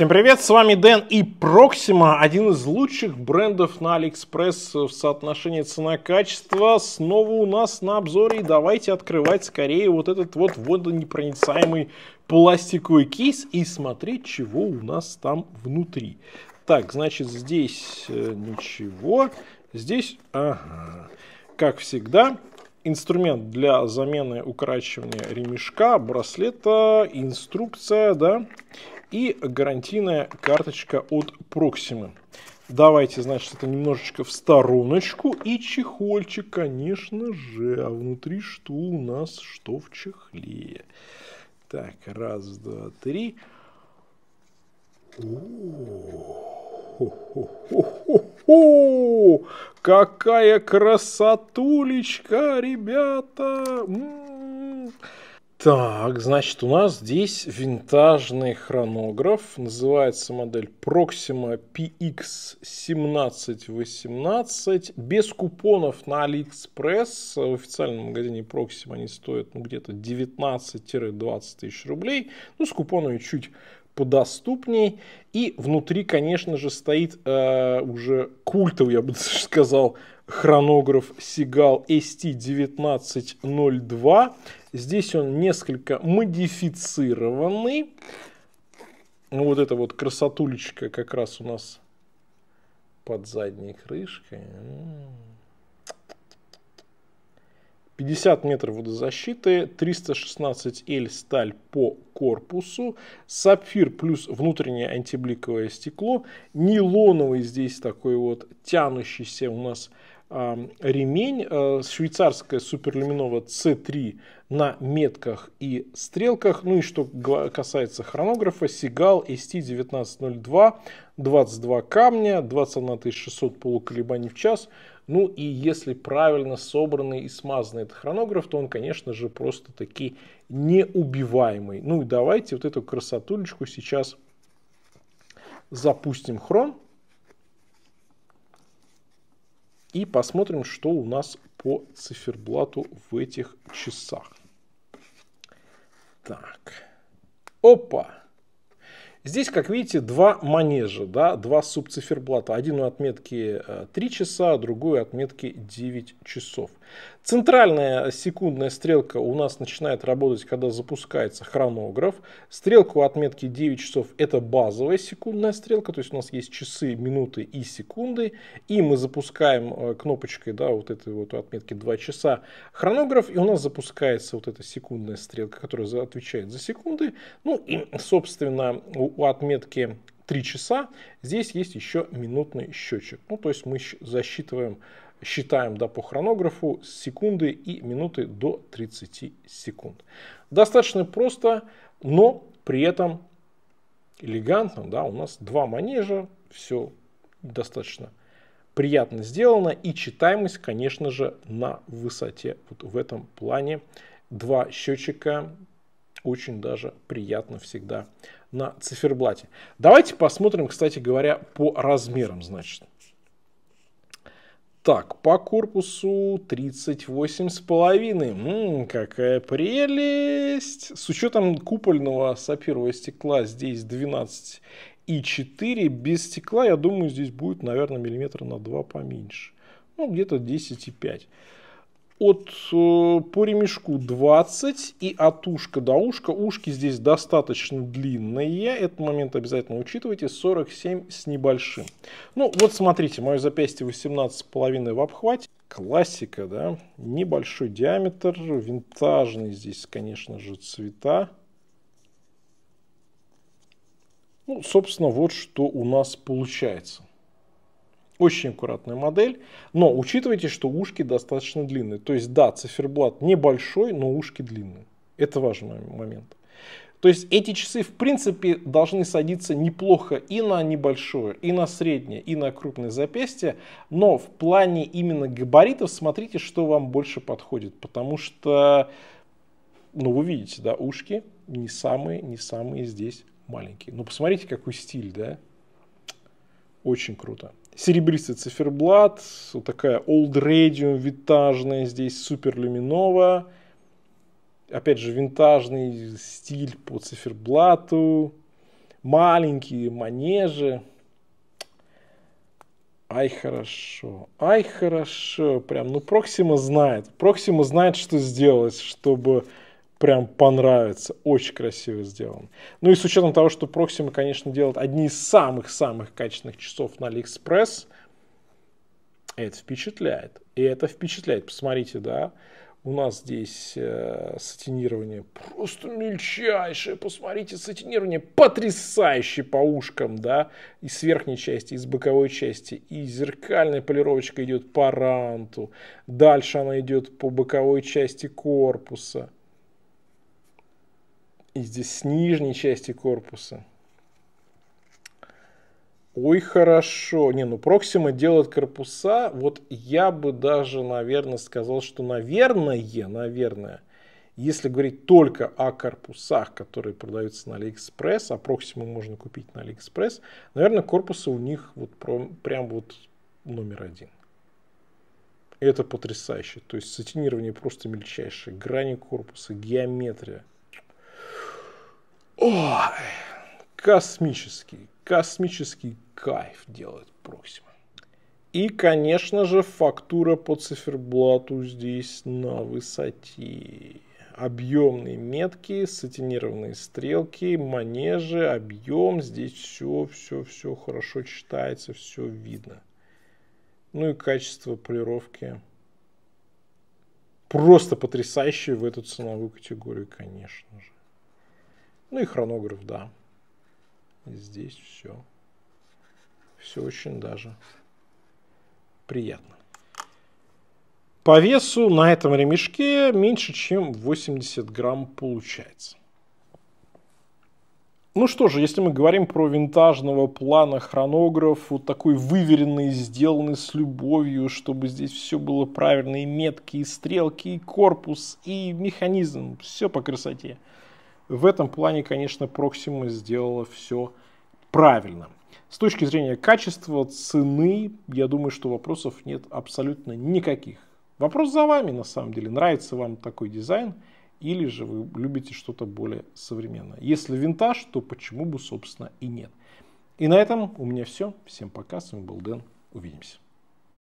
Всем привет, с вами Дэн и Проксима, один из лучших брендов на Алиэкспресс в соотношении цена-качество, снова у нас на обзоре. И давайте открывать скорее вот этот вот водонепроницаемый пластиковый кейс и смотреть, чего у нас там внутри. Так, значит, здесь э, ничего, здесь, ага, как всегда, инструмент для замены укорачивания ремешка, браслета, инструкция, да, и гарантийная карточка от Proxima. Давайте, значит, это немножечко в стороночку. И чехольчик, конечно же. А внутри что у нас? Что в чехле? Так, раз, два, три. О, Какая красотулечка, ребята! М -м -м. Так, значит, у нас здесь винтажный хронограф. Называется модель Proxima PX1718. Без купонов на AliExpress. В официальном магазине Proxima они стоят ну, где-то 19-20 тысяч рублей. Ну, с купонами чуть подоступней. И внутри, конечно же, стоит э, уже культовый, я бы даже сказал, хронограф Сигал ST1902. Здесь он несколько модифицированный. Ну Вот эта вот красотулечка как раз у нас под задней крышкой. 50 метров водозащиты, 316L сталь по корпусу, сапфир плюс внутреннее антибликовое стекло, нейлоновый здесь такой вот тянущийся у нас ремень э, швейцарская суперлюминова C3 на метках и стрелках. Ну и что касается хронографа, Сигал ST1902, 22 камня, 21600 полуколебаний в час. Ну и если правильно собранный и смазанный этот хронограф, то он, конечно же, просто таки неубиваемый. Ну и давайте вот эту красотулечку сейчас запустим хрон. И посмотрим, что у нас по циферблату в этих часах. Так. Опа! Здесь, как видите, два манежа, да, два субциферблата. Один у отметки 3 э, часа, а другой у отметки 9 часов. Центральная секундная стрелка у нас начинает работать, когда запускается хронограф. Стрелка у отметки 9 часов это базовая секундная стрелка, то есть у нас есть часы, минуты и секунды. И мы запускаем э, кнопочкой да, вот этой вот отметки 2 часа хронограф, и у нас запускается вот эта секундная стрелка, которая отвечает за секунды. Ну и, собственно, у отметки 3 часа здесь есть еще минутный счетчик. Ну, то есть мы засчитываем, считаем да, по хронографу секунды и минуты до 30 секунд. Достаточно просто, но при этом элегантно. Да, у нас два манежа, все достаточно приятно сделано и читаемость, конечно же, на высоте. Вот в этом плане два счетчика очень даже приятно всегда на циферблате. Давайте посмотрим, кстати говоря, по размерам, значит. Так, по корпусу 38,5. Какая прелесть! С учетом купольного сапирового стекла здесь 12 и 4. Без стекла, я думаю, здесь будет, наверное, миллиметра на 2 поменьше. Ну, где-то и 10,5 от э, по ремешку 20 и от ушка до ушка. Ушки здесь достаточно длинные, этот момент обязательно учитывайте, 47 с небольшим. Ну вот смотрите, мое запястье 18,5 в обхвате. Классика, да, небольшой диаметр, винтажные здесь, конечно же, цвета. Ну, собственно, вот что у нас получается. Очень аккуратная модель, но учитывайте, что ушки достаточно длинные. То есть, да, циферблат небольшой, но ушки длинные. Это важный момент. То есть эти часы, в принципе, должны садиться неплохо и на небольшое, и на среднее, и на крупное запястье, но в плане именно габаритов смотрите, что вам больше подходит, потому что, ну, вы видите, да, ушки не самые, не самые здесь маленькие. Ну, посмотрите, какой стиль, да? Очень круто серебристый циферблат, вот такая Old Radium винтажная, здесь супер люминовая. Опять же, винтажный стиль по циферблату, маленькие манежи. Ай, хорошо, ай, хорошо, прям, ну, Проксима знает, Проксима знает, что сделать, чтобы прям понравится. Очень красиво сделан. Ну и с учетом того, что Proxima, конечно, делает одни из самых-самых качественных часов на AliExpress, это впечатляет. И это впечатляет. Посмотрите, да, у нас здесь э, сатинирование просто мельчайшее. Посмотрите, сатинирование потрясающе по ушкам, да, и с верхней части, и с боковой части. И зеркальная полировочка идет по ранту. Дальше она идет по боковой части корпуса и здесь с нижней части корпуса. Ой, хорошо. Не, ну Proxima делает корпуса. Вот я бы даже, наверное, сказал, что наверное, наверное, если говорить только о корпусах, которые продаются на Алиэкспресс, а Proxima можно купить на Алиэкспресс, наверное, корпусы у них вот прям вот номер один. Это потрясающе. То есть сатинирование просто мельчайшее. Грани корпуса, геометрия. Ой, космический, космический кайф делает Проксима. И, конечно же, фактура по циферблату здесь на высоте. Объемные метки, сатинированные стрелки, манежи, объем. Здесь все, все, все хорошо читается, все видно. Ну и качество полировки просто потрясающее в эту ценовую категорию, конечно же. Ну и хронограф, да. Здесь все. Все очень даже приятно. По весу на этом ремешке меньше, чем 80 грамм получается. Ну что же, если мы говорим про винтажного плана хронограф, вот такой выверенный, сделанный с любовью, чтобы здесь все было правильно, и метки, и стрелки, и корпус, и механизм, все по красоте. В этом плане, конечно, Proxima сделала все правильно. С точки зрения качества, цены, я думаю, что вопросов нет абсолютно никаких. Вопрос за вами, на самом деле, нравится вам такой дизайн или же вы любите что-то более современное. Если винтаж, то почему бы, собственно, и нет. И на этом у меня все. Всем пока, с вами был Дэн. Увидимся.